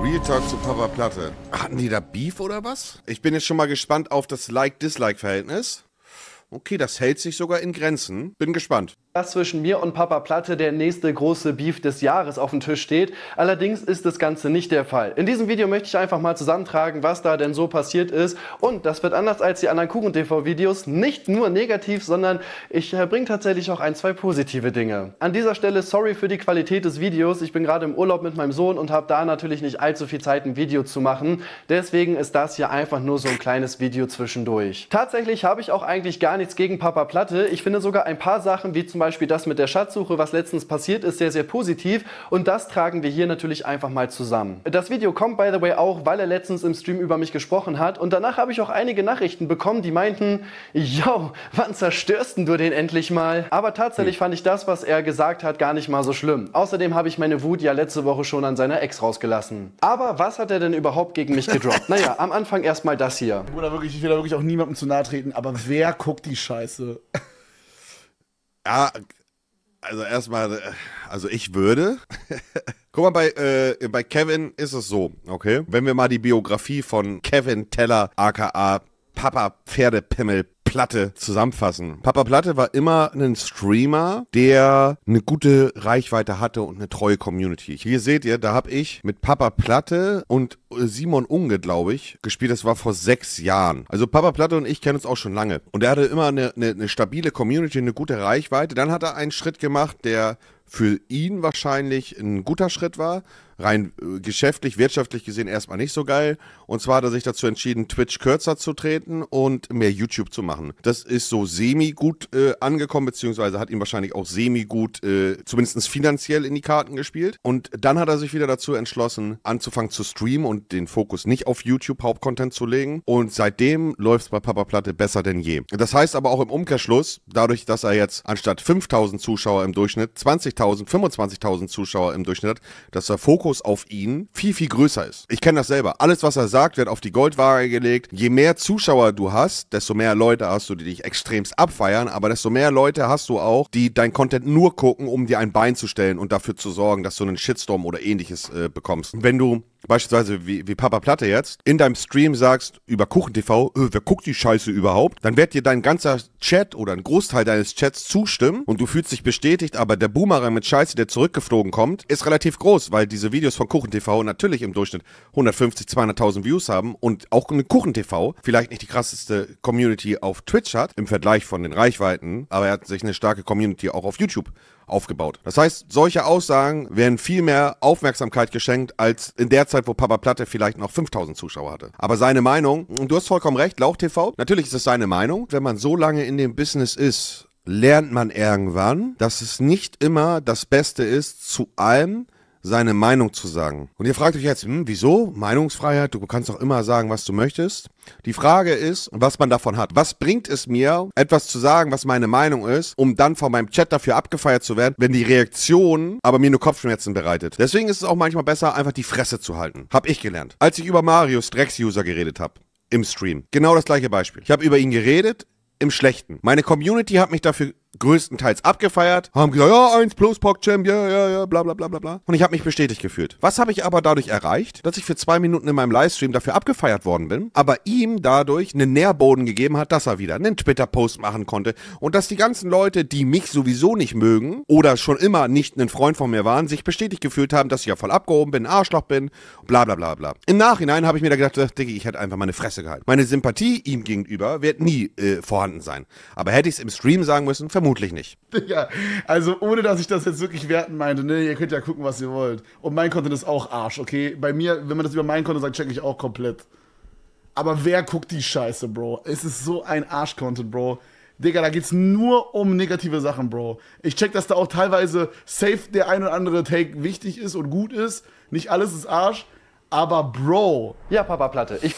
Real Talk zu Papa Platte. Hatten die da Beef oder was? Ich bin jetzt schon mal gespannt auf das Like-Dislike-Verhältnis. Okay, das hält sich sogar in Grenzen. Bin gespannt dass zwischen mir und Papa Platte der nächste große Beef des Jahres auf dem Tisch steht. Allerdings ist das Ganze nicht der Fall. In diesem Video möchte ich einfach mal zusammentragen, was da denn so passiert ist. Und das wird anders als die anderen Kuchen-TV-Videos nicht nur negativ, sondern ich äh, bringe tatsächlich auch ein, zwei positive Dinge. An dieser Stelle sorry für die Qualität des Videos. Ich bin gerade im Urlaub mit meinem Sohn und habe da natürlich nicht allzu viel Zeit, ein Video zu machen. Deswegen ist das hier einfach nur so ein kleines Video zwischendurch. Tatsächlich habe ich auch eigentlich gar nichts gegen Papa Platte. Ich finde sogar ein paar Sachen, wie zum zum Beispiel das mit der Schatzsuche, was letztens passiert ist, sehr, sehr positiv. Und das tragen wir hier natürlich einfach mal zusammen. Das Video kommt, by the way, auch, weil er letztens im Stream über mich gesprochen hat. Und danach habe ich auch einige Nachrichten bekommen, die meinten, yo, wann zerstörst du den endlich mal? Aber tatsächlich hm. fand ich das, was er gesagt hat, gar nicht mal so schlimm. Außerdem habe ich meine Wut ja letzte Woche schon an seiner Ex rausgelassen. Aber was hat er denn überhaupt gegen mich gedroppt? naja, am Anfang erstmal das hier. Bruder, wirklich, ich will da wirklich auch niemandem zu nahe treten, aber wer guckt die Scheiße? Ja, also erstmal, äh, also ich würde. Guck mal, bei, äh, bei Kevin ist es so, okay? Wenn wir mal die Biografie von Kevin Teller, aka Papa Pferdepimmel Platte zusammenfassen. Papa Platte war immer ein Streamer, der eine gute Reichweite hatte und eine treue Community. Hier seht ihr, da habe ich mit Papa Platte und Simon Unge, glaube ich, gespielt. Das war vor sechs Jahren. Also Papa Platte und ich kennen uns auch schon lange. Und er hatte immer eine, eine, eine stabile Community, eine gute Reichweite. Dann hat er einen Schritt gemacht, der für ihn wahrscheinlich ein guter Schritt war rein äh, geschäftlich, wirtschaftlich gesehen erstmal nicht so geil. Und zwar hat er sich dazu entschieden, Twitch kürzer zu treten und mehr YouTube zu machen. Das ist so semi-gut äh, angekommen, beziehungsweise hat ihm wahrscheinlich auch semi-gut, äh, zumindest finanziell in die Karten gespielt. Und dann hat er sich wieder dazu entschlossen, anzufangen zu streamen und den Fokus nicht auf YouTube Hauptcontent zu legen. Und seitdem läuft es bei Papa Platte besser denn je. Das heißt aber auch im Umkehrschluss, dadurch, dass er jetzt anstatt 5000 Zuschauer im Durchschnitt 20.000, 25.000 Zuschauer im Durchschnitt hat, dass der Fokus Fokus auf ihn viel, viel größer ist. Ich kenne das selber. Alles, was er sagt, wird auf die Goldwaage gelegt. Je mehr Zuschauer du hast, desto mehr Leute hast du, die dich extremst abfeiern, aber desto mehr Leute hast du auch, die dein Content nur gucken, um dir ein Bein zu stellen und dafür zu sorgen, dass du einen Shitstorm oder ähnliches äh, bekommst. Wenn du beispielsweise wie, wie Papa Platte jetzt, in deinem Stream sagst über KuchenTV, öh, äh, wer guckt die Scheiße überhaupt, dann wird dir dein ganzer Chat oder ein Großteil deines Chats zustimmen und du fühlst dich bestätigt, aber der Boomerang mit Scheiße, der zurückgeflogen kommt, ist relativ groß, weil diese Videos von KuchenTV natürlich im Durchschnitt 150, 200.000 Views haben und auch mit KuchenTV vielleicht nicht die krasseste Community auf Twitch hat, im Vergleich von den Reichweiten, aber er hat sich eine starke Community auch auf YouTube aufgebaut. Das heißt, solche Aussagen werden viel mehr Aufmerksamkeit geschenkt als in der Zeit, wo Papa Platte vielleicht noch 5000 Zuschauer hatte. Aber seine Meinung, und du hast vollkommen recht, Lauch TV, natürlich ist es seine Meinung. Wenn man so lange in dem Business ist, lernt man irgendwann, dass es nicht immer das Beste ist zu allem, seine Meinung zu sagen. Und ihr fragt euch jetzt, hm, wieso? Meinungsfreiheit, du kannst doch immer sagen, was du möchtest. Die Frage ist, was man davon hat. Was bringt es mir, etwas zu sagen, was meine Meinung ist, um dann von meinem Chat dafür abgefeiert zu werden, wenn die Reaktion aber mir nur Kopfschmerzen bereitet? Deswegen ist es auch manchmal besser, einfach die Fresse zu halten. Hab ich gelernt. Als ich über Marius Drecks-User geredet habe. Im Stream. Genau das gleiche Beispiel. Ich habe über ihn geredet, im Schlechten. Meine Community hat mich dafür größtenteils abgefeiert, haben gesagt, ja, 1 plus PogChamp, ja, ja, ja, bla bla bla bla bla. Und ich habe mich bestätigt gefühlt. Was habe ich aber dadurch erreicht? Dass ich für zwei Minuten in meinem Livestream dafür abgefeiert worden bin, aber ihm dadurch einen Nährboden gegeben hat, dass er wieder einen Twitter-Post machen konnte und dass die ganzen Leute, die mich sowieso nicht mögen oder schon immer nicht ein Freund von mir waren, sich bestätigt gefühlt haben, dass ich ja voll abgehoben bin, Arschloch bin, bla bla bla bla. Im Nachhinein habe ich mir da gedacht, Diggi, ich hätte einfach meine Fresse gehalten. Meine Sympathie ihm gegenüber wird nie äh, vorhanden sein. Aber hätte ich es im Stream sagen müssen, Vermutlich nicht. Digga, also ohne dass ich das jetzt wirklich werten meinte, ne, ihr könnt ja gucken, was ihr wollt. Und mein Content ist auch Arsch, okay? Bei mir, wenn man das über mein Content sagt, check ich auch komplett. Aber wer guckt die Scheiße, Bro? Es ist so ein Arsch-Content, Bro. Digga, da geht's nur um negative Sachen, Bro. Ich check, dass da auch teilweise safe der ein oder andere Take wichtig ist und gut ist. Nicht alles ist Arsch, aber Bro. Ja, Papa Platte. Ich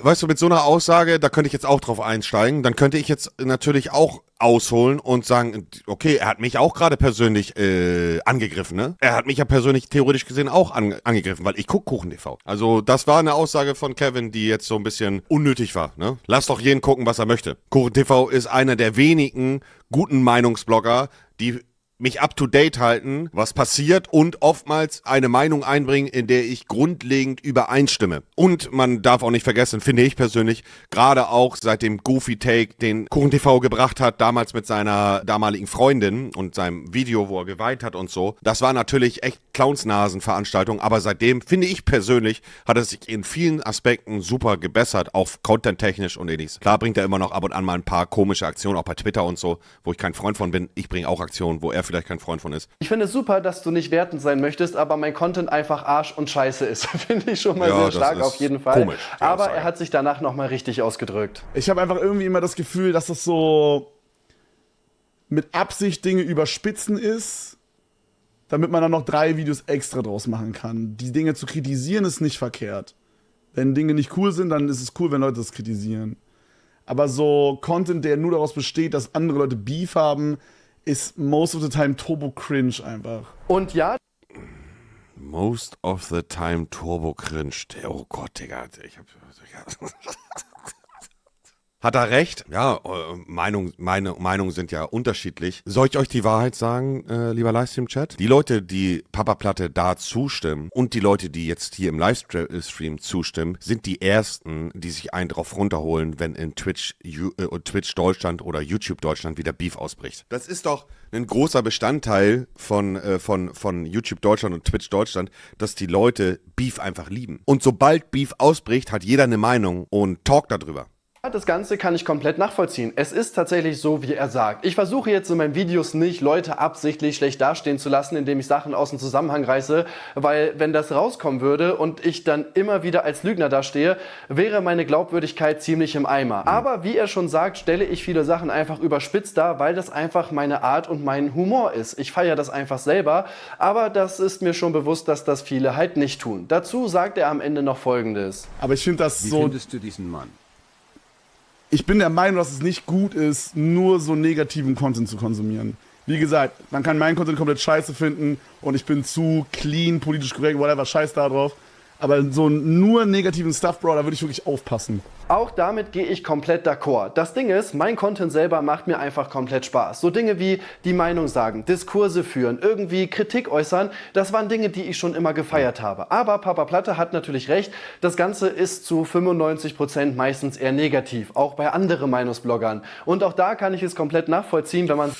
Weißt du, mit so einer Aussage, da könnte ich jetzt auch drauf einsteigen. Dann könnte ich jetzt natürlich auch ausholen und sagen, okay, er hat mich auch gerade persönlich äh, angegriffen, ne? Er hat mich ja persönlich theoretisch gesehen auch an, angegriffen, weil ich guck Kuchen TV. Also das war eine Aussage von Kevin, die jetzt so ein bisschen unnötig war, ne? Lass doch jeden gucken, was er möchte. Kuchen TV ist einer der wenigen guten Meinungsblogger, die mich up to date halten, was passiert und oftmals eine Meinung einbringen, in der ich grundlegend übereinstimme. Und man darf auch nicht vergessen, finde ich persönlich, gerade auch seit dem Goofy Take, den Kuchen TV gebracht hat, damals mit seiner damaligen Freundin und seinem Video, wo er geweint hat und so. Das war natürlich echt Clownsnasen-Veranstaltung, aber seitdem finde ich persönlich, hat es sich in vielen Aspekten super gebessert, auch content-technisch und ähnliches. Klar bringt er immer noch ab und an mal ein paar komische Aktionen, auch bei Twitter und so, wo ich kein Freund von bin. Ich bringe auch Aktionen, wo er vielleicht kein Freund von ist. Ich finde es super, dass du nicht wertend sein möchtest, aber mein Content einfach Arsch und Scheiße ist. finde ich schon mal ja, sehr stark auf jeden Fall. Komisch, aber er hat sich danach nochmal richtig ausgedrückt. Ich habe einfach irgendwie immer das Gefühl, dass das so mit Absicht Dinge überspitzen ist damit man dann noch drei Videos extra draus machen kann. Die Dinge zu kritisieren ist nicht verkehrt. Wenn Dinge nicht cool sind, dann ist es cool, wenn Leute das kritisieren. Aber so Content, der nur daraus besteht, dass andere Leute Beef haben, ist most of the time turbo cringe einfach. Und ja. Most of the time turbo cringe. Oh Gott, Digga. Ich hab. Hat er recht? Ja, äh, Meinung, meine Meinungen sind ja unterschiedlich. Soll ich euch die Wahrheit sagen, äh, lieber Livestream-Chat? Die Leute, die Papa Platte da zustimmen und die Leute, die jetzt hier im Livestream äh, zustimmen, sind die ersten, die sich einen drauf runterholen, wenn in Twitch, U äh, Twitch Deutschland oder YouTube Deutschland wieder Beef ausbricht. Das ist doch ein großer Bestandteil von, äh, von, von YouTube Deutschland und Twitch Deutschland, dass die Leute Beef einfach lieben. Und sobald Beef ausbricht, hat jeder eine Meinung und talkt darüber. Das Ganze kann ich komplett nachvollziehen. Es ist tatsächlich so, wie er sagt. Ich versuche jetzt in meinen Videos nicht, Leute absichtlich schlecht dastehen zu lassen, indem ich Sachen aus dem Zusammenhang reiße, weil wenn das rauskommen würde und ich dann immer wieder als Lügner dastehe, wäre meine Glaubwürdigkeit ziemlich im Eimer. Mhm. Aber wie er schon sagt, stelle ich viele Sachen einfach überspitzt dar, weil das einfach meine Art und mein Humor ist. Ich feiere das einfach selber, aber das ist mir schon bewusst, dass das viele halt nicht tun. Dazu sagt er am Ende noch Folgendes. Aber ich finde das wie so... Wie findest du diesen Mann? ich bin der Meinung, dass es nicht gut ist, nur so negativen Content zu konsumieren. Wie gesagt, man kann meinen Content komplett scheiße finden und ich bin zu clean, politisch korrekt, whatever, scheiß da drauf. Aber so nur negativen Stuff, Bro, da würde ich wirklich aufpassen. Auch damit gehe ich komplett d'accord. Das Ding ist, mein Content selber macht mir einfach komplett Spaß. So Dinge wie die Meinung sagen, Diskurse führen, irgendwie Kritik äußern, das waren Dinge, die ich schon immer gefeiert habe. Aber Papa Platte hat natürlich recht, das Ganze ist zu 95% Prozent meistens eher negativ, auch bei anderen Meinungsbloggern. Und auch da kann ich es komplett nachvollziehen, wenn man...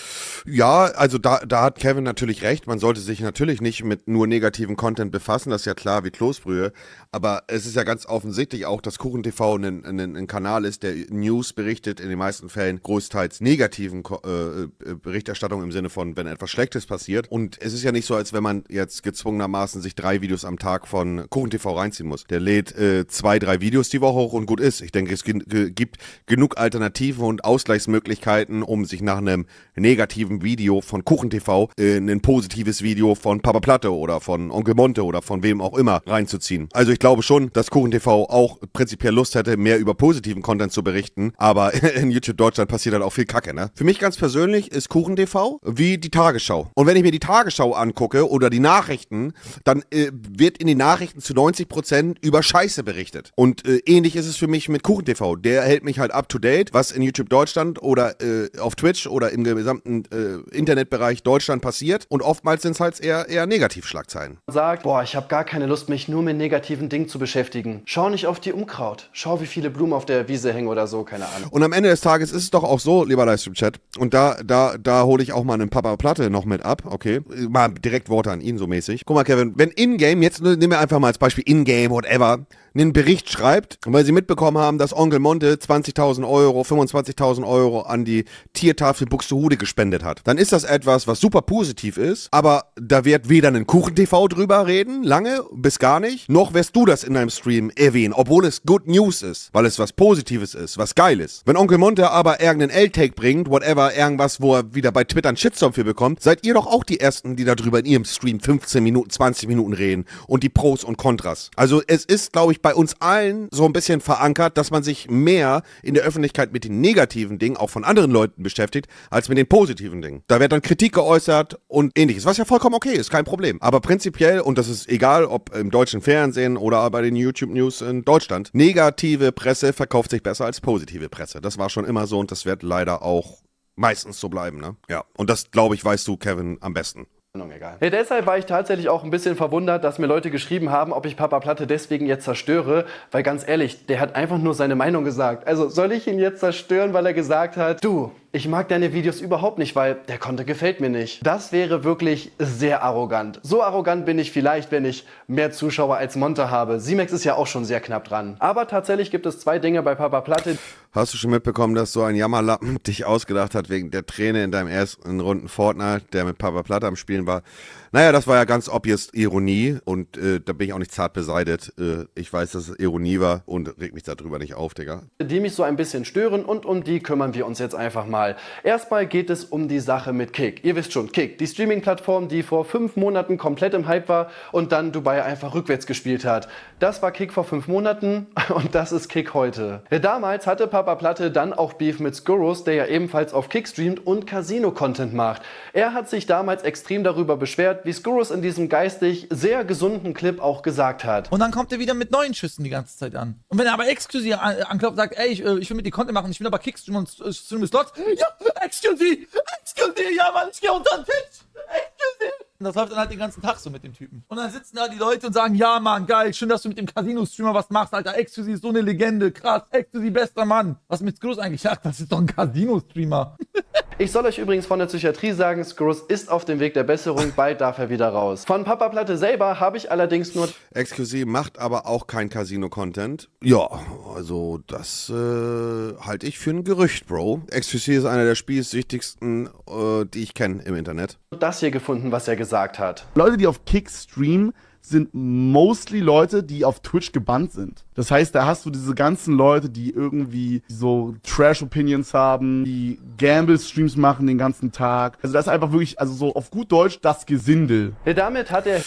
Ja, also da, da hat Kevin natürlich recht, man sollte sich natürlich nicht mit nur negativen Content befassen, das ist ja klar wie Kloßbrühe, aber es ist ja ganz offensichtlich auch, dass KuchenTV einen, einen ein, ein, Kanal ist, der News berichtet, in den meisten Fällen größtenteils negativen äh, äh, Berichterstattung im Sinne von, wenn etwas Schlechtes passiert. Und es ist ja nicht so, als wenn man jetzt gezwungenermaßen sich drei Videos am Tag von Kuchen TV reinziehen muss. Der lädt äh, zwei, drei Videos die Woche hoch und gut ist. Ich denke, es gibt genug Alternativen und Ausgleichsmöglichkeiten, um sich nach einem negativen Video von Kuchen TV äh, ein positives Video von Papa Platte oder von Onkel Monte oder von wem auch immer reinzuziehen. Also ich glaube schon, dass Kuchen TV auch prinzipiell Lust hätte, mehr über über positiven Content zu berichten, aber in YouTube Deutschland passiert halt auch viel Kacke, ne? Für mich ganz persönlich ist Kuchen TV wie die Tagesschau. Und wenn ich mir die Tagesschau angucke oder die Nachrichten, dann äh, wird in den Nachrichten zu 90 Prozent über Scheiße berichtet. Und äh, ähnlich ist es für mich mit Kuchen TV. Der hält mich halt up to date, was in YouTube Deutschland oder äh, auf Twitch oder im gesamten äh, Internetbereich Deutschland passiert. Und oftmals sind es halt eher, eher Negativschlagzeilen. Sagt, boah, ich habe gar keine Lust, mich nur mit negativen Dingen zu beschäftigen. Schau nicht auf die Unkraut. Schau, wie viele Blumen auf der Wiese hängen oder so, keine Ahnung. Und am Ende des Tages ist es doch auch so, lieber Livestream-Chat, und da, da, da hole ich auch mal einen Papa Platte noch mit ab, okay? Mal direkt Worte an ihn so mäßig. Guck mal, Kevin, wenn in-game, jetzt nehmen wir einfach mal als Beispiel in-game, whatever, einen Bericht schreibt, weil sie mitbekommen haben, dass Onkel Monte 20.000 Euro, 25.000 Euro an die Tiertafel Buxtehude gespendet hat. Dann ist das etwas, was super positiv ist, aber da wird weder ein Kuchen-TV drüber reden, lange, bis gar nicht, noch wirst du das in deinem Stream erwähnen, obwohl es Good News ist, weil es was Positives ist, was Geiles. Wenn Onkel Monte aber irgendeinen L-Take bringt, whatever, irgendwas, wo er wieder bei Twitter einen Shitstorm für bekommt, seid ihr doch auch die Ersten, die darüber in ihrem Stream 15 Minuten, 20 Minuten reden und die Pros und Kontras. Also es ist, glaube ich, bei bei uns allen so ein bisschen verankert, dass man sich mehr in der Öffentlichkeit mit den negativen Dingen, auch von anderen Leuten beschäftigt, als mit den positiven Dingen. Da wird dann Kritik geäußert und ähnliches, was ja vollkommen okay ist, kein Problem. Aber prinzipiell, und das ist egal, ob im deutschen Fernsehen oder bei den YouTube News in Deutschland, negative Presse verkauft sich besser als positive Presse. Das war schon immer so und das wird leider auch meistens so bleiben, ne? Ja. Und das, glaube ich, weißt du, Kevin, am besten. Egal. Ja, deshalb war ich tatsächlich auch ein bisschen verwundert, dass mir Leute geschrieben haben, ob ich Papa Platte deswegen jetzt zerstöre, weil ganz ehrlich, der hat einfach nur seine Meinung gesagt. Also soll ich ihn jetzt zerstören, weil er gesagt hat, du, ich mag deine Videos überhaupt nicht, weil der Content gefällt mir nicht. Das wäre wirklich sehr arrogant. So arrogant bin ich vielleicht, wenn ich mehr Zuschauer als Monte habe. Simex ist ja auch schon sehr knapp dran. Aber tatsächlich gibt es zwei Dinge bei Papa Platte. Hast du schon mitbekommen, dass so ein Jammerlappen dich ausgedacht hat wegen der Träne in deinem ersten Runden Fortnite, der mit Papa Platte am Spielen war? Naja, das war ja ganz obvious Ironie und äh, da bin ich auch nicht zart beseitigt. Äh, ich weiß, dass es Ironie war und reg mich darüber nicht auf, Digga. Die mich so ein bisschen stören und um die kümmern wir uns jetzt einfach mal. Erstmal geht es um die Sache mit Kick. Ihr wisst schon, Kick, die Streaming-Plattform, die vor fünf Monaten komplett im Hype war und dann Dubai einfach rückwärts gespielt hat. Das war Kick vor fünf Monaten und das ist Kick heute. Damals hatte Papa Platte dann auch Beef mit Skurros, der ja ebenfalls auf Kick streamt und Casino-Content macht. Er hat sich damals extrem darüber beschwert, Möglichkeit, wie Skurus in diesem geistig sehr gesunden Clip auch gesagt hat. Und dann kommt er wieder mit neuen Schüssen die ganze Zeit an. Und wenn er aber exklusiv an äh, anklopft und sagt, ey, ich, äh, ich, will mit dir Content machen, ich will aber Kickstream und äh, Stream Slots. Ja, exklusiv, exklusiv, ja Mann, ich geh unter den Tisch, exklusiv. Und das läuft dann halt den ganzen Tag so mit dem Typen. Und dann sitzen da die Leute und sagen, ja, Mann, geil, schön, dass du mit dem Casino-Streamer was machst, Alter. Ecstasy ist so eine Legende, krass. Ecstasy, bester Mann. Was mit Skruss eigentlich? sagt, das ist doch ein Casino-Streamer. Ich soll euch übrigens von der Psychiatrie sagen, Scrooge ist auf dem Weg der Besserung, bald darf er wieder raus. Von Papa Platte selber habe ich allerdings nur... Excuse macht aber auch kein Casino-Content. Ja, also das äh, halte ich für ein Gerücht, Bro. Excuse ist einer der spielsüchtigsten, äh, die ich kenne im Internet. Das hier gefunden, was er gesagt hat. Leute, die auf Kickstream sind mostly Leute, die auf Twitch gebannt sind. Das heißt, da hast du diese ganzen Leute, die irgendwie so Trash-Opinions haben, die Gamble-Streams machen den ganzen Tag. Also das ist einfach wirklich, also so auf gut Deutsch, das Gesindel. Ja, damit hat er...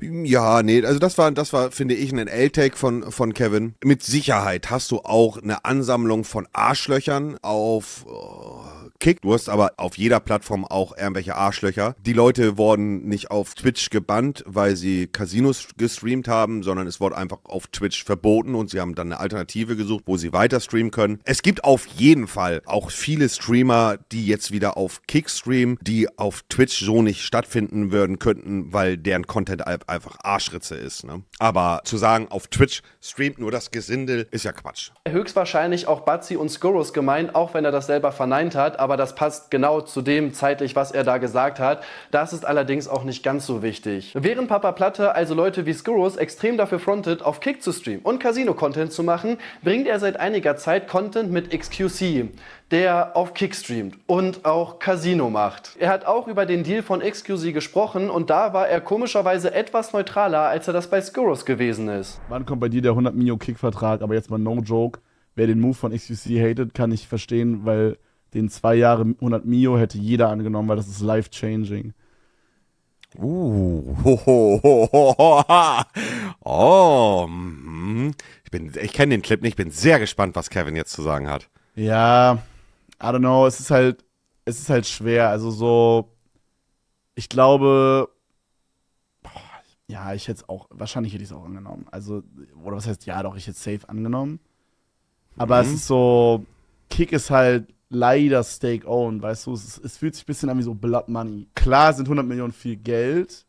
Ja, nee, also das war, das war, finde ich, ein L-Take von, von Kevin. Mit Sicherheit hast du auch eine Ansammlung von Arschlöchern auf... Oh gekickt. Du hast aber auf jeder Plattform auch irgendwelche Arschlöcher. Die Leute wurden nicht auf Twitch gebannt, weil sie Casinos gestreamt haben, sondern es wurde einfach auf Twitch verboten und sie haben dann eine Alternative gesucht, wo sie weiter streamen können. Es gibt auf jeden Fall auch viele Streamer, die jetzt wieder auf Kick streamen, die auf Twitch so nicht stattfinden würden könnten, weil deren Content einfach Arschritze ist. Ne? Aber zu sagen, auf Twitch streamt nur das Gesindel, ist ja Quatsch. Höchstwahrscheinlich auch Batzi und Skurrus gemeint, auch wenn er das selber verneint hat, aber aber das passt genau zu dem zeitlich, was er da gesagt hat. Das ist allerdings auch nicht ganz so wichtig. Während Papa Platte also Leute wie Skuros extrem dafür frontet, auf Kick zu streamen und Casino-Content zu machen, bringt er seit einiger Zeit Content mit XQC, der auf Kick streamt und auch Casino macht. Er hat auch über den Deal von XQC gesprochen und da war er komischerweise etwas neutraler, als er das bei Skuros gewesen ist. Wann kommt bei dir der 100 Mio Kick-Vertrag? Aber jetzt mal no joke. Wer den Move von XQC hatet, kann ich verstehen, weil den zwei Jahre 100 Mio hätte jeder angenommen, weil das ist life-changing. Uh, ho, ho, ho, ho, ho, Oh, mhm. ich, bin, ich kenne den Clip nicht, ich bin sehr gespannt, was Kevin jetzt zu sagen hat. Ja, I don't know, es ist halt, es ist halt schwer. Also so, ich glaube, boah, ja, ich hätte es auch, wahrscheinlich hätte ich es auch angenommen. Also, oder was heißt, ja, doch, ich hätte es safe angenommen. Aber mhm. es ist so, Kick ist halt leider Stake-Owned, weißt du, es, es, fühlt sich ein bisschen an wie so Blood Money. Klar sind 100 Millionen viel Geld,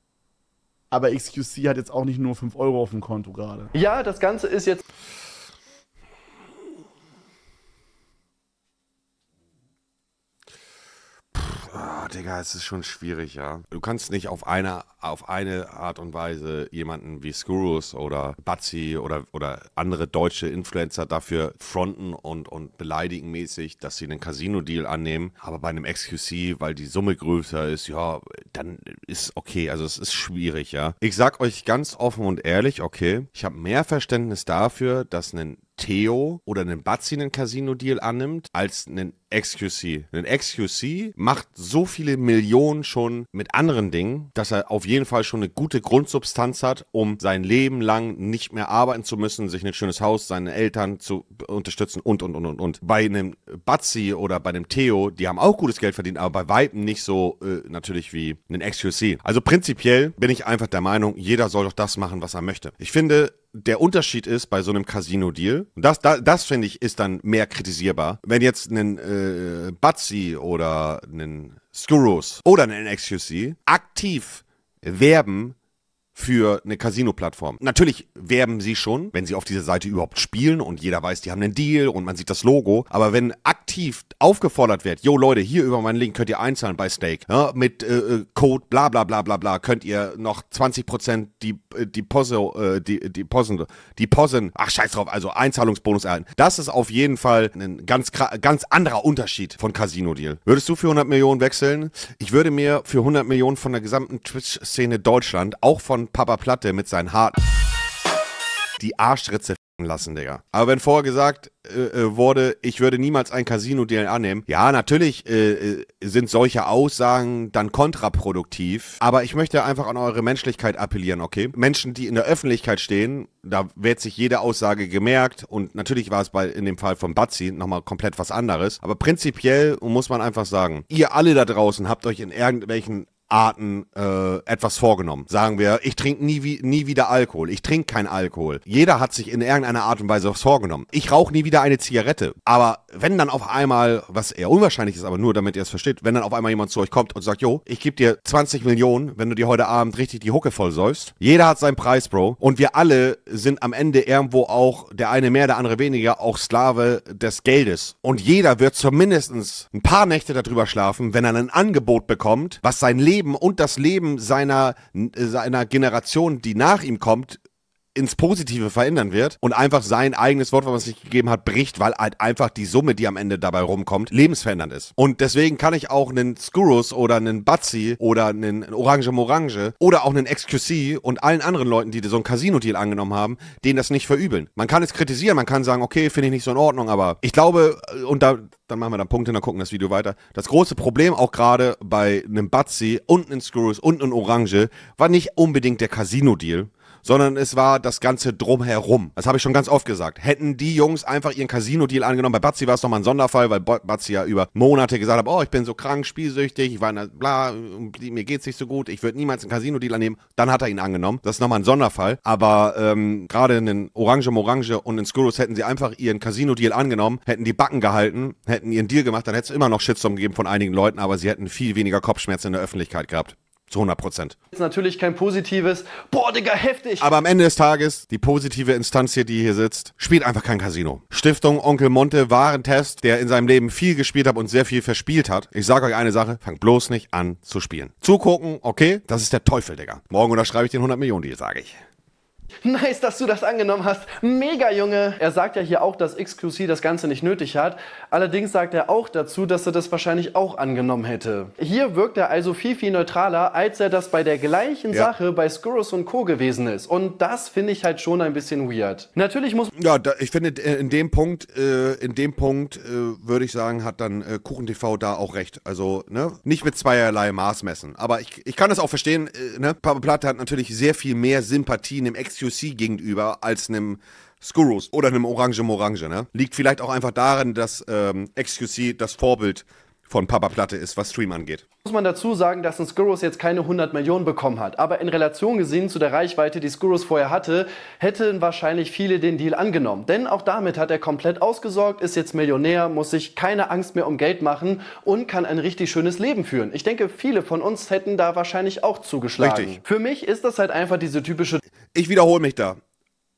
aber XQC hat jetzt auch nicht nur 5 Euro auf dem Konto gerade. Ja, das Ganze ist jetzt Digga, es ist schon schwierig, ja. Du kannst nicht auf eine, auf eine Art und Weise jemanden wie Skurus oder Batzi oder, oder andere deutsche Influencer dafür fronten und, und beleidigen mäßig, dass sie einen Casino-Deal annehmen. Aber bei einem XQC, weil die Summe größer ist, ja, dann ist okay. Also es ist schwierig, ja. Ich sag euch ganz offen und ehrlich, okay, ich habe mehr Verständnis dafür, dass ein Theo oder einen Bazzi einen Casino-Deal annimmt, als einen XQC. Ein XQC macht so viele Millionen schon mit anderen Dingen, dass er auf jeden Fall schon eine gute Grundsubstanz hat, um sein Leben lang nicht mehr arbeiten zu müssen, sich ein schönes Haus, seine Eltern zu unterstützen und, und, und, und, und. Bei einem Batzi oder bei einem Theo, die haben auch gutes Geld verdient, aber bei Weitem nicht so äh, natürlich wie einen XQC. Also prinzipiell bin ich einfach der Meinung, jeder soll doch das machen, was er möchte. Ich finde, der Unterschied ist bei so einem Casino-Deal, das, das, das finde ich, ist dann mehr kritisierbar. Wenn jetzt ein äh, Batsy oder ein Skuros oder ein NXQC aktiv werben für eine Casino-Plattform. Natürlich werben sie schon, wenn sie auf dieser Seite überhaupt spielen und jeder weiß, die haben einen Deal und man sieht das Logo. Aber wenn aktiv aufgefordert wird, yo Leute, hier über meinen Link könnt ihr einzahlen bei Stake, ja, mit äh, äh Code bla bla bla bla bla, könnt ihr noch 20% die, äh, die Posse, äh, die, die Posen, die Posen, ach scheiß drauf, also Einzahlungsbonus erhalten. Das ist auf jeden Fall ein ganz, ganz anderer Unterschied von Casino-Deal. Würdest du für 100 Millionen wechseln? Ich würde mir für 100 Millionen von der gesamten Twitch-Szene Deutschland, auch von Papa Platte mit seinen harten die Arschritze lassen, Digga. Aber wenn vorher gesagt äh, äh, wurde, ich würde niemals ein Casino-Deal annehmen, ja, natürlich äh, äh, sind solche Aussagen dann kontraproduktiv, aber ich möchte einfach an eure Menschlichkeit appellieren, okay? Menschen, die in der Öffentlichkeit stehen, da wird sich jede Aussage gemerkt und natürlich war es bei, in dem Fall von Batzi nochmal komplett was anderes, aber prinzipiell muss man einfach sagen, ihr alle da draußen habt euch in irgendwelchen Arten äh, etwas vorgenommen. Sagen wir, ich trinke nie, wie, nie wieder Alkohol, ich trinke keinen Alkohol. Jeder hat sich in irgendeiner Art und Weise was vorgenommen. Ich rauche nie wieder eine Zigarette. Aber wenn dann auf einmal, was eher unwahrscheinlich ist, aber nur damit ihr es versteht, wenn dann auf einmal jemand zu euch kommt und sagt, jo, ich gebe dir 20 Millionen, wenn du dir heute Abend richtig die Hucke voll säufst. Jeder hat seinen Preis, Bro. Und wir alle sind am Ende irgendwo auch, der eine mehr, der andere weniger, auch Sklave des Geldes. Und jeder wird zumindest ein paar Nächte darüber schlafen, wenn er ein Angebot bekommt, was sein Leben Leben und das Leben seiner, äh, seiner Generation, die nach ihm kommt, ins Positive verändern wird und einfach sein eigenes Wort, was man sich gegeben hat, bricht, weil halt einfach die Summe, die am Ende dabei rumkommt, lebensverändernd ist. Und deswegen kann ich auch einen Skurus oder einen Batzi oder einen Orange Morange oder auch einen XQC und allen anderen Leuten, die so ein Casino-Deal angenommen haben, denen das nicht verübeln. Man kann es kritisieren, man kann sagen, okay, finde ich nicht so in Ordnung, aber ich glaube, äh, und da, dann machen wir dann Punkte, und dann gucken das Video weiter. Das große Problem auch gerade bei einem Batzi und einem Skurus und einem Orange war nicht unbedingt der Casino-Deal, sondern es war das Ganze drumherum. Das habe ich schon ganz oft gesagt. Hätten die Jungs einfach ihren Casino-Deal angenommen, bei Batzi war es nochmal ein Sonderfall, weil Batzi ja über Monate gesagt hat, oh, ich bin so krank, spielsüchtig, ich war in der bla, mir geht's nicht so gut, ich würde niemals einen Casino-Deal annehmen. Dann hat er ihn angenommen. Das ist nochmal ein Sonderfall. Aber ähm, gerade in den Orange Morange und in Skuros hätten sie einfach ihren Casino-Deal angenommen, hätten die Backen gehalten, hätten ihren Deal gemacht, dann hätte es immer noch Shitstorm gegeben von einigen Leuten, aber sie hätten viel weniger Kopfschmerzen in der Öffentlichkeit gehabt. Zu 100 Prozent. Ist natürlich kein positives, boah, Digga, heftig. Aber am Ende des Tages, die positive Instanz hier, die hier sitzt, spielt einfach kein Casino. Stiftung Onkel Monte war ein Test, der in seinem Leben viel gespielt hat und sehr viel verspielt hat. Ich sage euch eine Sache, fangt bloß nicht an zu spielen. Zugucken, okay, das ist der Teufel, Digga. Morgen unterschreibe ich den 100 Millionen Deal, sage ich. Nice, dass du das angenommen hast. Mega, Junge. Er sagt ja hier auch, dass XQC das Ganze nicht nötig hat. Allerdings sagt er auch dazu, dass er das wahrscheinlich auch angenommen hätte. Hier wirkt er also viel, viel neutraler, als er das bei der gleichen ja. Sache bei Skurrus und Co. gewesen ist. Und das finde ich halt schon ein bisschen weird. Natürlich muss... Ja, da, ich finde, äh, in dem Punkt, äh, in dem Punkt äh, würde ich sagen, hat dann äh, KuchenTV da auch recht. Also, ne? Nicht mit zweierlei Maß messen. Aber ich, ich kann das auch verstehen, äh, ne? Papa Platte hat natürlich sehr viel mehr Sympathien im XQC SUC gegenüber als einem Skurus oder einem Orange Morange. Ne? Liegt vielleicht auch einfach daran, dass ähm, XQC das Vorbild von Papa Platte ist, was Stream angeht. Muss man dazu sagen, dass ein Skurrus jetzt keine 100 Millionen bekommen hat. Aber in Relation gesehen zu der Reichweite, die Skurrus vorher hatte, hätten wahrscheinlich viele den Deal angenommen. Denn auch damit hat er komplett ausgesorgt, ist jetzt Millionär, muss sich keine Angst mehr um Geld machen und kann ein richtig schönes Leben führen. Ich denke, viele von uns hätten da wahrscheinlich auch zugeschlagen. Richtig. Für mich ist das halt einfach diese typische... Ich wiederhole mich da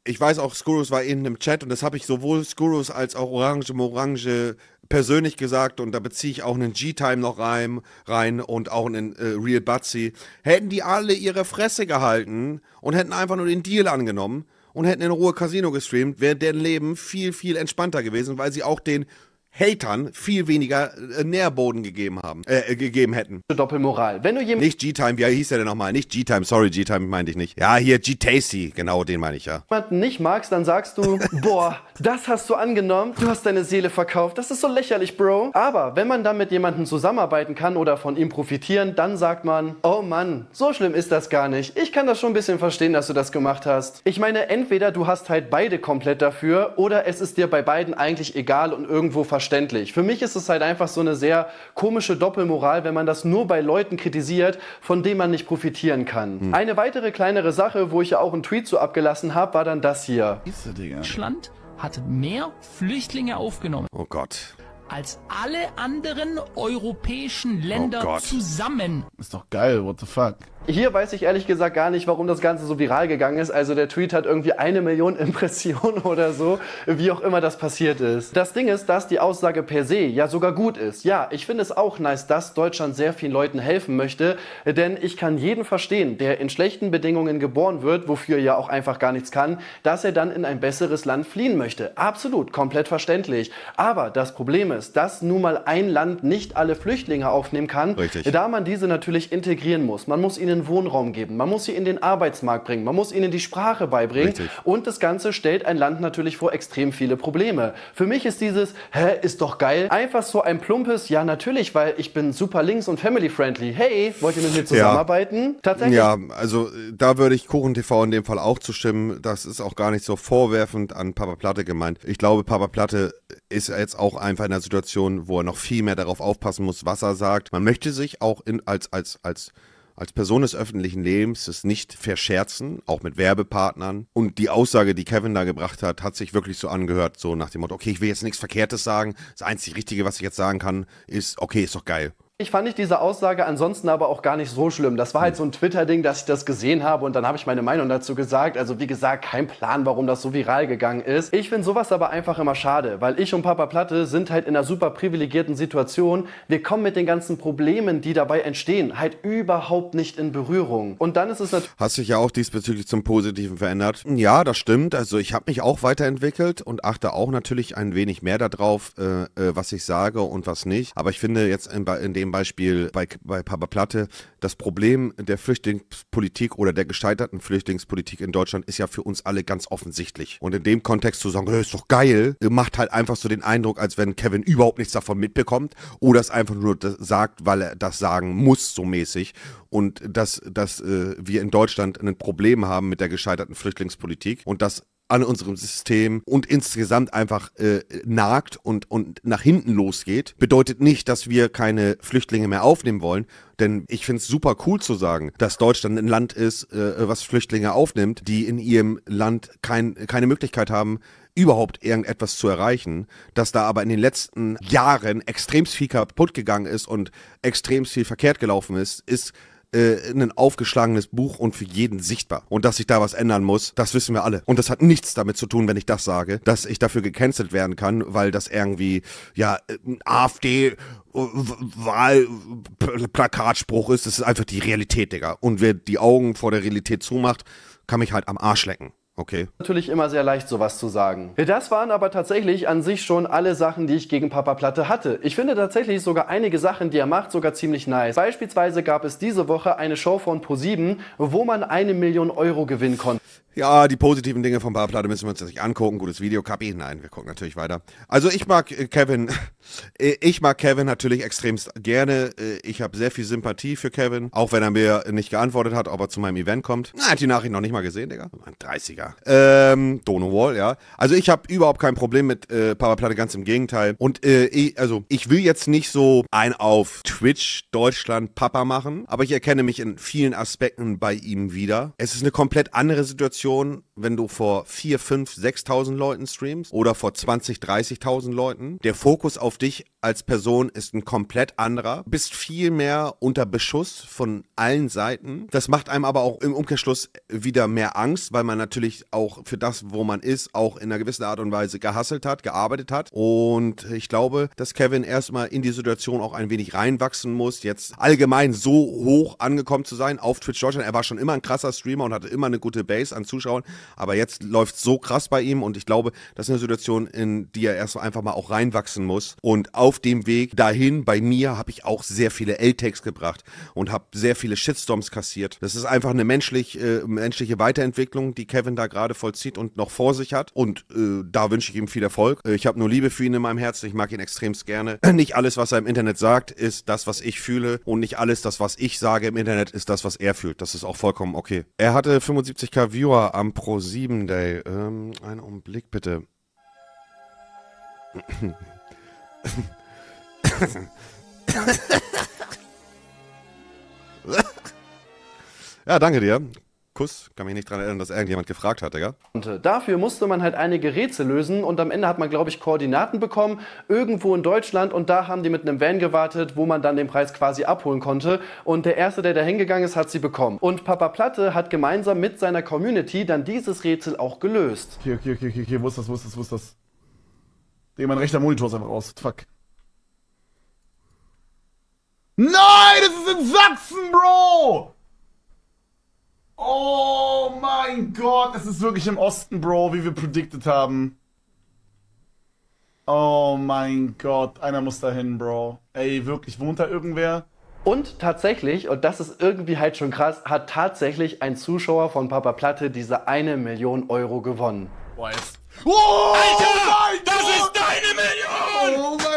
ich weiß auch, Skurus war eben im Chat und das habe ich sowohl Skurus als auch Orange Morange persönlich gesagt, und da beziehe ich auch einen G-Time noch rein, rein und auch einen äh, Real Butzi, hätten die alle ihre Fresse gehalten und hätten einfach nur den Deal angenommen und hätten in Ruhe Casino gestreamt, wäre deren Leben viel, viel entspannter gewesen, weil sie auch den Hatern viel weniger äh, Nährboden gegeben haben, äh, äh gegeben hätten. Doppelmoral. Wenn du jemand nicht G-Time, wie hieß der denn nochmal? Nicht G-Time, sorry, G-Time meinte ich nicht. Ja, hier g tacy genau den meine ich ja. Wenn jemanden nicht magst, dann sagst du, boah, das hast du angenommen, du hast deine Seele verkauft, das ist so lächerlich, Bro. Aber wenn man dann mit jemandem zusammenarbeiten kann oder von ihm profitieren, dann sagt man, oh Mann, so schlimm ist das gar nicht. Ich kann das schon ein bisschen verstehen, dass du das gemacht hast. Ich meine, entweder du hast halt beide komplett dafür oder es ist dir bei beiden eigentlich egal und irgendwo verstanden verständlich. Für mich ist es halt einfach so eine sehr komische Doppelmoral, wenn man das nur bei Leuten kritisiert, von denen man nicht profitieren kann. Hm. Eine weitere kleinere Sache, wo ich ja auch einen Tweet zu abgelassen habe, war dann das hier. Deutschland hat mehr Flüchtlinge aufgenommen. Oh Gott als alle anderen europäischen Länder oh zusammen. Ist doch geil, what the fuck. Hier weiß ich ehrlich gesagt gar nicht, warum das Ganze so viral gegangen ist. Also der Tweet hat irgendwie eine Million Impressionen oder so, wie auch immer das passiert ist. Das Ding ist, dass die Aussage per se ja sogar gut ist. Ja, ich finde es auch nice, dass Deutschland sehr vielen Leuten helfen möchte, denn ich kann jeden verstehen, der in schlechten Bedingungen geboren wird, wofür er ja auch einfach gar nichts kann, dass er dann in ein besseres Land fliehen möchte. Absolut, komplett verständlich. Aber das Problem ist, ist, dass nun mal ein Land nicht alle Flüchtlinge aufnehmen kann, Richtig. da man diese natürlich integrieren muss. Man muss ihnen Wohnraum geben, man muss sie in den Arbeitsmarkt bringen, man muss ihnen die Sprache beibringen. Richtig. Und das Ganze stellt ein Land natürlich vor extrem viele Probleme. Für mich ist dieses, hä, ist doch geil, einfach so ein plumpes, ja natürlich, weil ich bin super links und family-friendly. Hey, wollt ihr mit mir zusammenarbeiten? Ja. Tatsächlich. Ja, also äh, da würde ich Kuchen TV in dem Fall auch zustimmen. Das ist auch gar nicht so vorwerfend an Papa Platte gemeint. Ich glaube, Papa Platte ist jetzt auch einfach in einer Situation, Situation, wo er noch viel mehr darauf aufpassen muss, was er sagt. Man möchte sich auch in, als, als, als als Person des öffentlichen Lebens es nicht verscherzen, auch mit Werbepartnern. Und die Aussage, die Kevin da gebracht hat, hat sich wirklich so angehört, so nach dem Motto, okay, ich will jetzt nichts Verkehrtes sagen. Das einzig Richtige, was ich jetzt sagen kann, ist, okay, ist doch geil. Ich fand ich diese Aussage ansonsten aber auch gar nicht so schlimm. Das war halt so ein Twitter-Ding, dass ich das gesehen habe und dann habe ich meine Meinung dazu gesagt. Also wie gesagt, kein Plan, warum das so viral gegangen ist. Ich finde sowas aber einfach immer schade, weil ich und Papa Platte sind halt in einer super privilegierten Situation. Wir kommen mit den ganzen Problemen, die dabei entstehen, halt überhaupt nicht in Berührung. Und dann ist es natürlich... Hast dich ja auch diesbezüglich zum Positiven verändert. Ja, das stimmt. Also ich habe mich auch weiterentwickelt und achte auch natürlich ein wenig mehr darauf, äh, äh was ich sage und was nicht. Aber ich finde jetzt in, in dem Beispiel bei, bei Papa Platte, das Problem der Flüchtlingspolitik oder der gescheiterten Flüchtlingspolitik in Deutschland ist ja für uns alle ganz offensichtlich. Und in dem Kontext zu sagen, ist doch geil, macht halt einfach so den Eindruck, als wenn Kevin überhaupt nichts davon mitbekommt oder es einfach nur sagt, weil er das sagen muss, so mäßig. Und dass, dass äh, wir in Deutschland ein Problem haben mit der gescheiterten Flüchtlingspolitik und dass an unserem System und insgesamt einfach äh, nagt und, und nach hinten losgeht, bedeutet nicht, dass wir keine Flüchtlinge mehr aufnehmen wollen. Denn ich finde es super cool zu sagen, dass Deutschland ein Land ist, äh, was Flüchtlinge aufnimmt, die in ihrem Land kein, keine Möglichkeit haben, überhaupt irgendetwas zu erreichen, dass da aber in den letzten Jahren extrem viel kaputt gegangen ist und extrem viel verkehrt gelaufen ist, ist äh, ein aufgeschlagenes Buch und für jeden sichtbar. Und dass sich da was ändern muss, das wissen wir alle. Und das hat nichts damit zu tun, wenn ich das sage, dass ich dafür gecancelt werden kann, weil das irgendwie, ja, AfD äh, Wahlplakatspruch ist, das ist einfach die Realität, Digga. Und wer die Augen vor der Realität zumacht, kann mich halt am Arsch lecken. Okay. Natürlich immer sehr leicht, sowas zu sagen. Das waren aber tatsächlich an sich schon alle Sachen, die ich gegen Papa Platte hatte. Ich finde tatsächlich sogar einige Sachen, die er macht, sogar ziemlich nice. Beispielsweise gab es diese Woche eine Show von po 7 wo man eine Million Euro gewinnen konnte. Ja, die positiven Dinge von Papa Platte müssen wir uns natürlich angucken. Gutes Video, Kapi. Nein, wir gucken natürlich weiter. Also ich mag äh, Kevin. Äh, ich mag Kevin natürlich extremst gerne. Äh, ich habe sehr viel Sympathie für Kevin, auch wenn er mir nicht geantwortet hat, ob er zu meinem Event kommt. Na, hat die Nachricht noch nicht mal gesehen, Digga. 30er. Digga. Ähm, Donowall, ja. Also ich habe überhaupt kein Problem mit äh, Papa Platte, ganz im Gegenteil. Und äh, ich, also ich will jetzt nicht so ein auf Twitch Deutschland Papa machen, aber ich erkenne mich in vielen Aspekten bei ihm wieder. Es ist eine komplett andere Situation, wenn du vor 4, 5, 6.000 Leuten streamst oder vor 20, 30.000 Leuten. Der Fokus auf dich als Person ist ein komplett anderer, bist viel mehr unter Beschuss von allen Seiten. Das macht einem aber auch im Umkehrschluss wieder mehr Angst, weil man natürlich wirklich auch für das, wo man ist, auch in einer gewissen Art und Weise gehasselt hat, gearbeitet hat. Und ich glaube, dass Kevin erstmal in die Situation auch ein wenig reinwachsen muss, jetzt allgemein so hoch angekommen zu sein auf Twitch Deutschland. Er war schon immer ein krasser Streamer und hatte immer eine gute Base an Zuschauern, aber jetzt läuft es so krass bei ihm und ich glaube, das ist eine Situation, in die er erstmal einfach mal auch reinwachsen muss. Und auf dem Weg dahin, bei mir, habe ich auch sehr viele L-Tags gebracht und habe sehr viele Shitstorms kassiert. Das ist einfach eine menschlich, äh, menschliche Weiterentwicklung, die Kevin da da gerade vollzieht und noch vor sich hat. Und äh, da wünsche ich ihm viel Erfolg. Äh, ich habe nur Liebe für ihn in meinem Herzen. Ich mag ihn extremst gerne. Nicht alles, was er im Internet sagt, ist das, was ich fühle. Und nicht alles, das, was ich sage im Internet, ist das, was er fühlt. Das ist auch vollkommen okay. Er hatte 75k Viewer am Pro 7 Day. Ähm, einen Augenblick bitte. Ja, danke dir. Kuss, kann mich nicht daran erinnern, dass irgendjemand gefragt hatte, gell? Und äh, dafür musste man halt einige Rätsel lösen und am Ende hat man, glaube ich, Koordinaten bekommen, irgendwo in Deutschland und da haben die mit einem Van gewartet, wo man dann den Preis quasi abholen konnte und der Erste, der da hingegangen ist, hat sie bekommen. Und Papa Platte hat gemeinsam mit seiner Community dann dieses Rätsel auch gelöst. Okay, okay, okay, okay, okay. wo ist das, wo ist das, wo ist das? Digga, mein rechter Monitor ist einfach raus, fuck. Nein, das ist in Sachsen, Bro! Oh mein Gott, es ist wirklich im Osten, Bro, wie wir predicted haben. Oh mein Gott, einer muss dahin, Bro. Ey, wirklich, wohnt da irgendwer? Und tatsächlich, und das ist irgendwie halt schon krass, hat tatsächlich ein Zuschauer von Papa Platte diese eine Million Euro gewonnen. Boah, Oh, Alter, oh mein das Gott. ist deine Million! Oh mein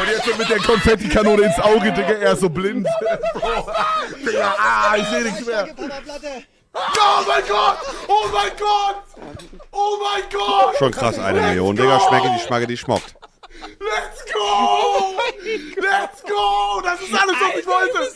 und jetzt mit der Konfettikanone ins Auge, Digga, er ist so blind. Digga, ah, ich seh nichts mehr. Oh mein Gott! Oh mein Gott! Oh mein Gott! Schon krass, eine Million. Digga, schmecke die Schmacke, die schmockt. Let's go! Let's go! Das ist alles, was ich wollte!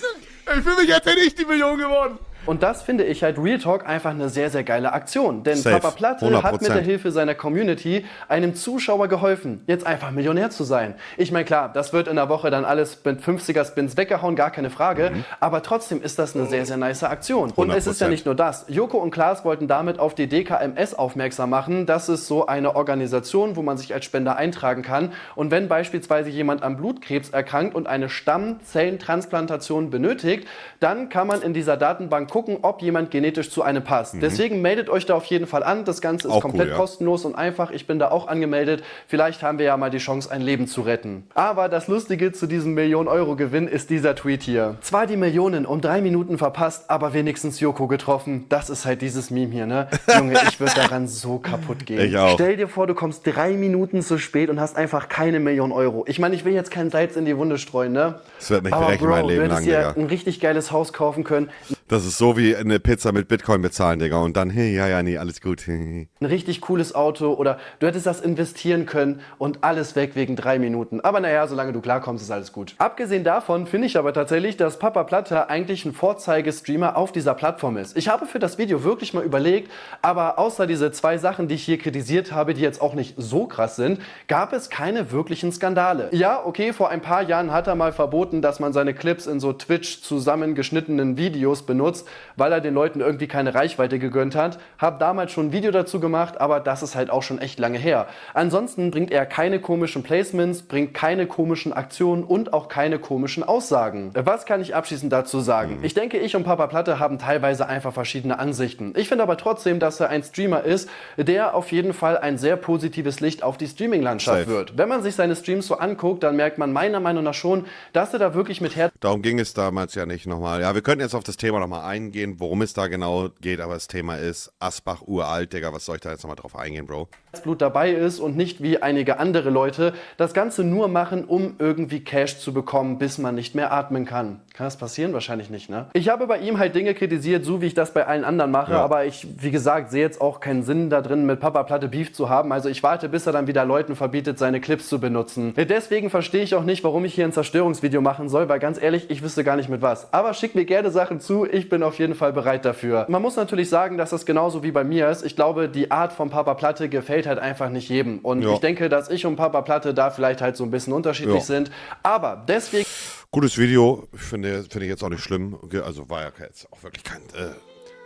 Ich fühle mich, als hätte ich die Million gewonnen. Und das finde ich halt Real Talk einfach eine sehr, sehr geile Aktion. Denn Safe. Papa Platte 100%. hat mit der Hilfe seiner Community einem Zuschauer geholfen, jetzt einfach Millionär zu sein. Ich meine, klar, das wird in der Woche dann alles mit 50er-Spins weggehauen, gar keine Frage. Mhm. Aber trotzdem ist das eine sehr, sehr nice Aktion. 100%. Und es ist ja nicht nur das. Joko und Klaas wollten damit auf die DKMS aufmerksam machen. Das ist so eine Organisation, wo man sich als Spender eintragen kann. Und wenn beispielsweise jemand an Blutkrebs erkrankt und eine Stammzellentransplantation benötigt, dann kann man in dieser Datenbank gucken, ob jemand genetisch zu einem passt. Mhm. Deswegen meldet euch da auf jeden Fall an. Das Ganze ist auch komplett cool, ja. kostenlos und einfach. Ich bin da auch angemeldet. Vielleicht haben wir ja mal die Chance, ein Leben zu retten. Aber das Lustige zu diesem Millionen-Euro-Gewinn ist dieser Tweet hier. Zwar die Millionen um drei Minuten verpasst, aber wenigstens Joko getroffen. Das ist halt dieses Meme hier, ne? Junge, ich würde daran so kaputt gehen. Ich auch. Stell dir vor, du kommst drei Minuten zu spät und hast einfach keine Million Euro. Ich meine, ich will jetzt kein Salz in die Wunde streuen, ne? Das wird mich aber direkt Bro, mein Leben lang, dir ja. ein richtig geiles Haus kaufen können. Das ist so so wie eine Pizza mit Bitcoin bezahlen, Digga. Und dann, hey, ja, ja, nee, alles gut. Ein richtig cooles Auto oder du hättest das investieren können und alles weg wegen drei Minuten. Aber naja, solange du klarkommst, ist alles gut. Abgesehen davon finde ich aber tatsächlich, dass Papa Platter eigentlich ein Vorzeigestreamer auf dieser Plattform ist. Ich habe für das Video wirklich mal überlegt, aber außer diese zwei Sachen, die ich hier kritisiert habe, die jetzt auch nicht so krass sind, gab es keine wirklichen Skandale. Ja, okay, vor ein paar Jahren hat er mal verboten, dass man seine Clips in so Twitch zusammengeschnittenen Videos benutzt, weil er den Leuten irgendwie keine Reichweite gegönnt hat. Hab damals schon ein Video dazu gemacht, aber das ist halt auch schon echt lange her. Ansonsten bringt er keine komischen Placements, bringt keine komischen Aktionen und auch keine komischen Aussagen. Was kann ich abschließend dazu sagen? Mhm. Ich denke, ich und Papa Platte haben teilweise einfach verschiedene Ansichten. Ich finde aber trotzdem, dass er ein Streamer ist, der auf jeden Fall ein sehr positives Licht auf die Streaming-Landschaft wird. Wenn man sich seine Streams so anguckt, dann merkt man meiner Meinung nach schon, dass er da wirklich mit Herz... Darum ging es damals ja nicht nochmal. Ja, wir könnten jetzt auf das Thema nochmal eingehen eingehen, worum es da genau geht, aber das Thema ist Asbach uralt, Digga, was soll ich da jetzt nochmal drauf eingehen, Bro? Das Blut dabei ist und nicht wie einige andere Leute das Ganze nur machen, um irgendwie Cash zu bekommen, bis man nicht mehr atmen kann. Kann das passieren? Wahrscheinlich nicht, ne? Ich habe bei ihm halt Dinge kritisiert, so wie ich das bei allen anderen mache, ja. aber ich, wie gesagt, sehe jetzt auch keinen Sinn da drin, mit Papa Platte Beef zu haben. Also ich warte, bis er dann wieder Leuten verbietet, seine Clips zu benutzen. Deswegen verstehe ich auch nicht, warum ich hier ein Zerstörungsvideo machen soll, weil ganz ehrlich, ich wüsste gar nicht mit was. Aber schick mir gerne Sachen zu, ich bin auf auf jeden Fall bereit dafür. Man muss natürlich sagen, dass das genauso wie bei mir ist. Ich glaube, die Art von Papa Platte gefällt halt einfach nicht jedem. Und ja. ich denke, dass ich und Papa Platte da vielleicht halt so ein bisschen unterschiedlich ja. sind. Aber deswegen. Gutes Video, ich finde, finde ich jetzt auch nicht schlimm. Also war ja jetzt auch wirklich kein äh,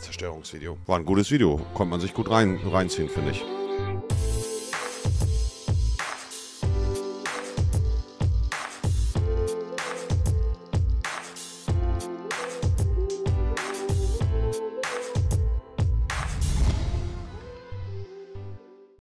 Zerstörungsvideo. War ein gutes Video, konnte man sich gut rein, reinziehen, finde ich.